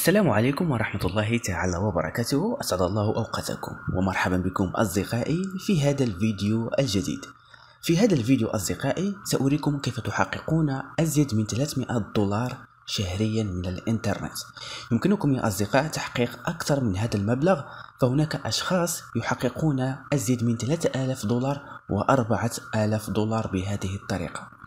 السلام عليكم ورحمة الله تعالى وبركاته أسعد الله أوقاتكم ومرحبا بكم أصدقائي في هذا الفيديو الجديد في هذا الفيديو أصدقائي سأريكم كيف تحققون أزيد من 300 دولار شهريا من الإنترنت يمكنكم يا أصدقاء تحقيق أكثر من هذا المبلغ فهناك أشخاص يحققون أزيد من 3000 دولار و4000 دولار بهذه الطريقة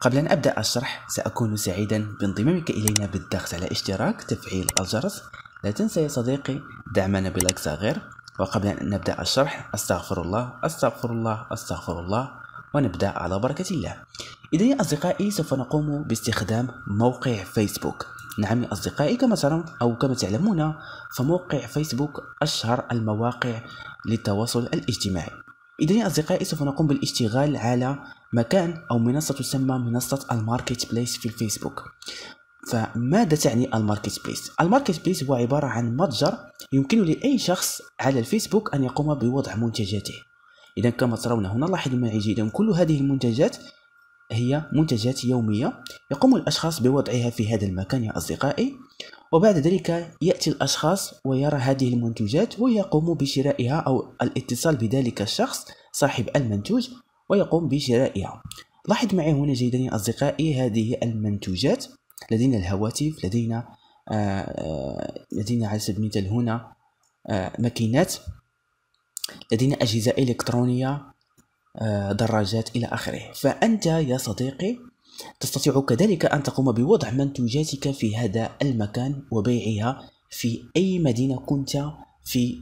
قبل أن أبدأ الشرح سأكون سعيدا بانضمامك إلينا بالضغط على اشتراك تفعيل الجرس لا تنسى يا صديقي دعمنا بلايك صغير وقبل أن نبدأ الشرح أستغفر الله أستغفر الله أستغفر الله ونبدأ على بركة الله إذا يا أصدقائي سوف نقوم باستخدام موقع فيسبوك نعم يا أصدقائي كما ترون أو كما تعلمون فموقع فيسبوك أشهر المواقع للتواصل الاجتماعي إذا يا أصدقائي سوف نقوم بالاشتغال على مكان أو منصة تسمى منصة الماركت بليس في الفيسبوك فماذا تعني الماركت بليس؟ الماركت بليس هو عبارة عن متجر يمكن لأي شخص على الفيسبوك أن يقوم بوضع منتجاته إذا كما ترون هنا لاحظوا معي جيدا كل هذه المنتجات هي منتجات يومية يقوم الأشخاص بوضعها في هذا المكان يا أصدقائي وبعد ذلك يأتي الأشخاص ويرى هذه المنتجات ويقوم بشرائها أو الاتصال بذلك الشخص صاحب المنتوج ويقوم بشرائها لاحظ معي هنا جيدا يا أصدقائي هذه المنتوجات لدينا الهواتف لدينا آه، آه، لدينا على سبيل المثال هنا آه، ماكينات لدينا أجهزة إلكترونية دراجات إلى آخره فأنت يا صديقي تستطيع كذلك أن تقوم بوضع منتوجاتك في هذا المكان وبيعها في أي مدينة كنت في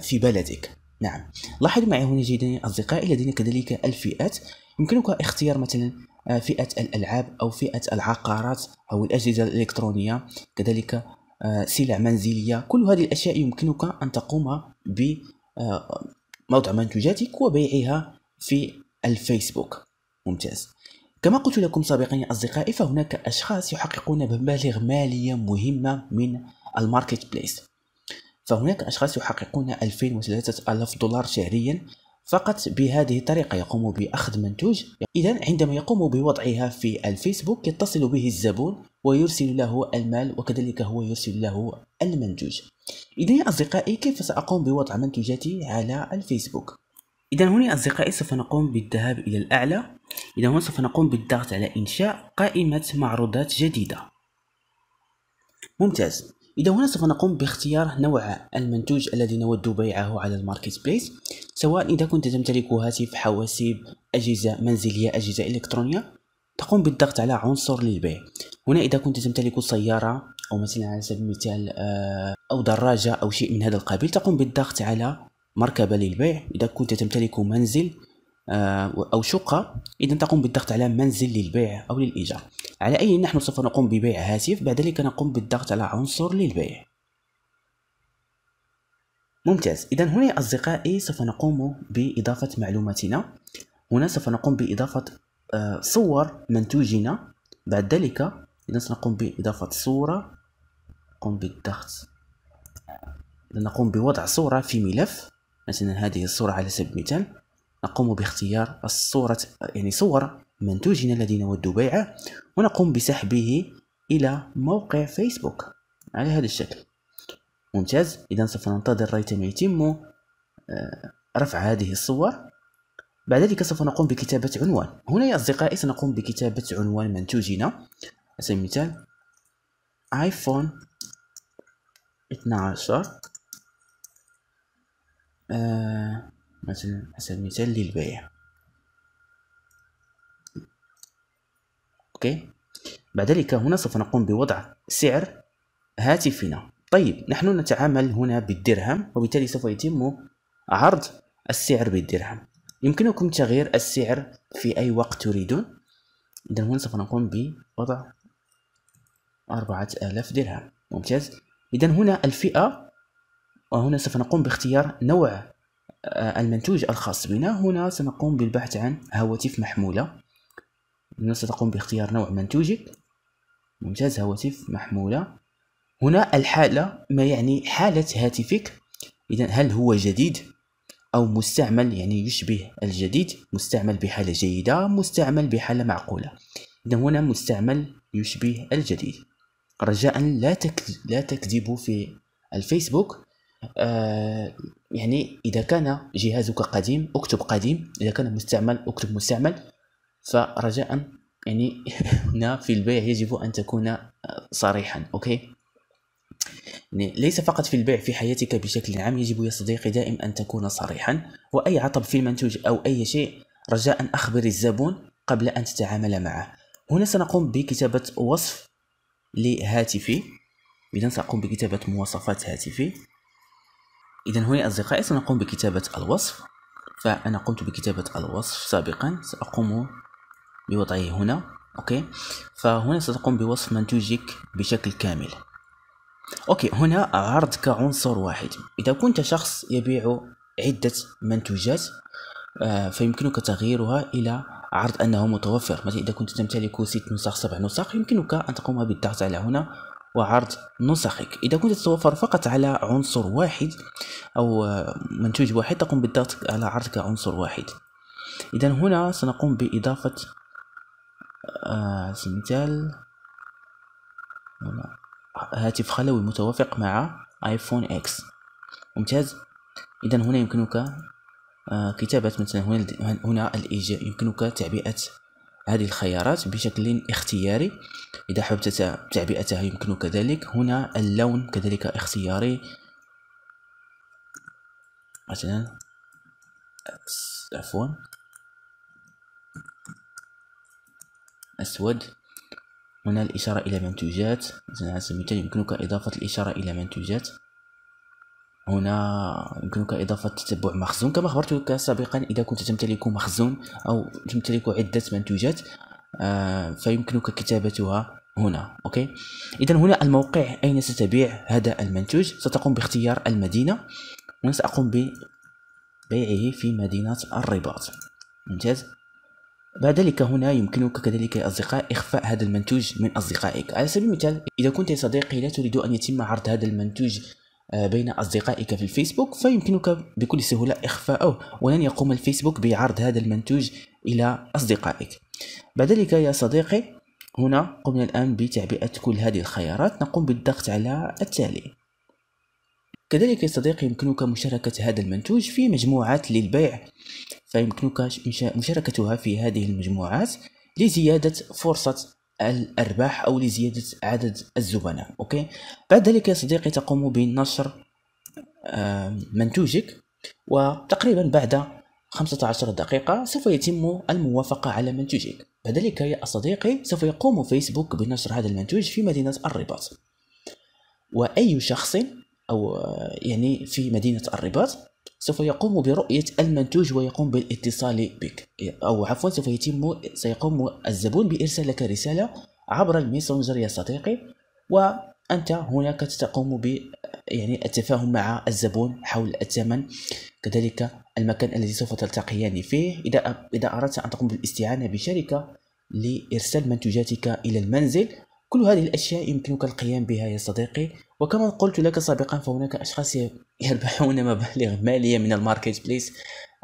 في بلدك نعم لاحظوا معي هنا جيدا أصدقائي لدينا كذلك الفئات يمكنك اختيار مثلا آه، فئة الألعاب أو فئة العقارات أو الأجهزة الإلكترونية كذلك آه، سلع منزلية كل هذه الأشياء يمكنك أن تقوم آه، موضع منتجاتك وبيعها في الفيسبوك ممتاز كما قلت لكم سابقا يا أصدقائي فهناك أشخاص يحققون مبالغ مالية مهمة من الماركت بليس فهناك أشخاص يحققون 2000 و 3000 دولار شهريا فقط بهذه الطريقة يقوم بأخذ منتوج إذا عندما يقوم بوضعها في الفيسبوك يتصل به الزبون ويرسل له المال وكذلك هو يرسل له المنتوج إذا يا أصدقائي كيف سأقوم بوضع منتوجاتي على الفيسبوك؟ إذا هنا أصدقائي سوف نقوم بالذهاب إلى الأعلى إذا هنا سوف نقوم بالضغط على إنشاء قائمة معروضات جديدة ممتاز إذا هنا سوف نقوم باختيار نوع المنتوج الذي نود بيعه على الماركت بليس سواء إذا كنت تمتلك هاتف حواسيب أجهزة منزلية أجهزة إلكترونية تقوم بالضغط على عنصر للبيع هنا إذا كنت تمتلك سيارة أو مثلا على سبيل المثال آه، أو دراجة أو شيء من هذا القبيل تقوم بالضغط على مركبة للبيع إذا كنت تمتلك منزل آه، أو شقة إذا تقوم بالضغط على منزل للبيع أو للإيجار على أي نحن سوف نقوم ببيع هاتف بعد ذلك نقوم بالضغط على عنصر للبيع ممتاز إذا هنا أصدقائي سوف نقوم بإضافة معلوماتنا هنا سوف نقوم بإضافة آه، صور منتوجنا بعد ذلك إذا سنقوم بإضافة صورة نقوم بالضغط نقوم بوضع صورة في ملف مثلا هذه الصورة على سبيل المثال نقوم باختيار الصورة يعني صور منتوجنا الذي نود بيعه ونقوم بسحبه إلى موقع فيسبوك على هذا الشكل ممتاز إذا سوف ننتظر ريثما يتم آه، رفع هذه الصور بعد ذلك سوف نقوم بكتابة عنوان هنا يا أصدقائي سنقوم بكتابة عنوان منتوجنا على سبيل المثال آيفون 12 آه مثلا على سبيل المثال للبيع أوكي بعد ذلك هنا سوف نقوم بوضع سعر هاتفنا طيب نحن نتعامل هنا بالدرهم وبالتالي سوف يتم عرض السعر بالدرهم يمكنكم تغيير السعر في أي وقت تريدون إذا هنا سوف نقوم بوضع أربعة آلاف درهم ممتاز إذا هنا الفئة وهنا سوف نقوم باختيار نوع آه، المنتوج الخاص بنا هنا سنقوم بالبحث عن هواتف محمولة هنا ستقوم باختيار نوع منتوجك ممتاز هواتف محمولة هنا الحالة ما يعني حالة هاتفك إذا هل هو جديد أو مستعمل يعني يشبه الجديد مستعمل بحالة جيدة مستعمل بحالة معقولة إذا هنا مستعمل يشبه الجديد رجاء لا لا تكذبوا في الفيسبوك آه يعني إذا كان جهازك قديم اكتب قديم إذا كان مستعمل اكتب مستعمل فرجاء يعني هنا في البيع يجب أن تكون صريحا أوكي يعني ليس فقط في البيع في حياتك بشكل عام يجب يا صديقي دائم أن تكون صريحا وأي عطب في المنتوج أو أي شيء رجاء أخبر الزبون قبل أن تتعامل معه هنا سنقوم بكتابة وصف لهاتفي إذا سأقوم بكتابة مواصفات هاتفي إذا هنا أصدقائي سنقوم بكتابة الوصف فأنا قمت بكتابة الوصف سابقا سأقوم بوضعه هنا اوكي فهنا ستقوم بوصف منتوجك بشكل كامل اوكي هنا عرض كعنصر واحد اذا كنت شخص يبيع عده منتوجات آه، فيمكنك تغييرها الى عرض انه متوفر مثلا اذا كنت تمتلك ست نسخ سبع نسخ يمكنك ان تقوم بالضغط على هنا وعرض نسخك اذا كنت تتوفر فقط على عنصر واحد او آه، منتوج واحد تقوم بالضغط على عرض كعنصر واحد اذا هنا سنقوم باضافه آه هاتف خلوي متوافق مع ايفون اكس ممتاز اذا هنا يمكنك آه، كتابة مثلا هنا, هنا الإيجاب يمكنك تعبئة هذه الخيارات بشكل اختياري إذا حبت تعبئتها يمكنك ذلك هنا اللون كذلك اختياري مثلا عفوا أسود هنا الإشارة إلى منتوجات مثلا على سبيل المثال يمكنك إضافة الإشارة إلى منتوجات هنا يمكنك إضافة تتبع مخزون كما خبرتك سابقا إذا كنت تمتلك مخزون أو تمتلك عدة منتوجات آه، فيمكنك كتابتها هنا أوكي إذا هنا الموقع أين ستبيع هذا المنتوج ستقوم باختيار المدينة وسأقوم سأقوم ببيعه في مدينة الرباط ممتاز بعد ذلك هنا يمكنك كذلك يا أصدقاء إخفاء هذا المنتوج من أصدقائك على سبيل المثال إذا كنت يا صديقي لا تريد أن يتم عرض هذا المنتوج آه، بين أصدقائك في الفيسبوك فيمكنك بكل سهولة إخفاءه ولن يقوم الفيسبوك بعرض هذا المنتوج إلى أصدقائك بعد ذلك يا صديقي هنا قمنا الآن بتعبئة كل هذه الخيارات نقوم بالضغط على التالي كذلك يا صديقي يمكنك مشاركة هذا المنتوج في مجموعات للبيع فيمكنك مشاركتها في هذه المجموعات لزيادة فرصة الأرباح أو لزيادة عدد الزبناء أوكي بعد ذلك يا صديقي تقوم بنشر منتوجك وتقريبا بعد 15 دقيقة سوف يتم الموافقة على منتوجك بعد ذلك يا صديقي سوف يقوم فيسبوك بنشر هذا المنتوج في مدينة الرباط وأي شخص أو يعني في مدينة الرباط سوف يقوم برؤية المنتوج ويقوم بالاتصال بك أو عفوا سوف يتم سيقوم الزبون بإرسال لك رسالة عبر الميسنجر يا صديقي وأنت هناك تقوم ب يعني التفاهم مع الزبون حول الثمن كذلك المكان الذي سوف تلتقيان فيه إذا إذا أردت أن تقوم بالاستعانة بشركة لإرسال منتوجاتك إلى المنزل كل هذه الأشياء يمكنك القيام بها يا صديقي وكما قلت لك سابقا فهناك أشخاص يربحون مبالغ مالية من الماركت بليس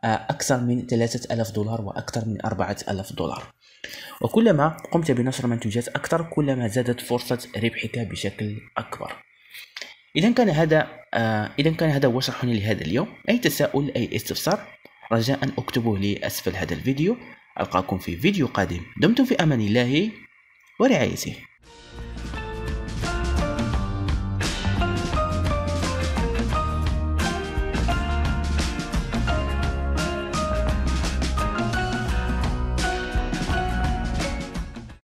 آه، أكثر من 3000 دولار وأكثر من 4000 دولار وكلما قمت بنشر منتوجات أكثر كلما زادت فرصة ربحك بشكل أكبر إذا كان هذا آه، إذا كان هذا هو شرحنا لهذا اليوم أي تساؤل أي استفسار رجاء اكتبوه لي أسفل هذا الفيديو ألقاكم في فيديو قادم دمتم في أمان الله ورعايته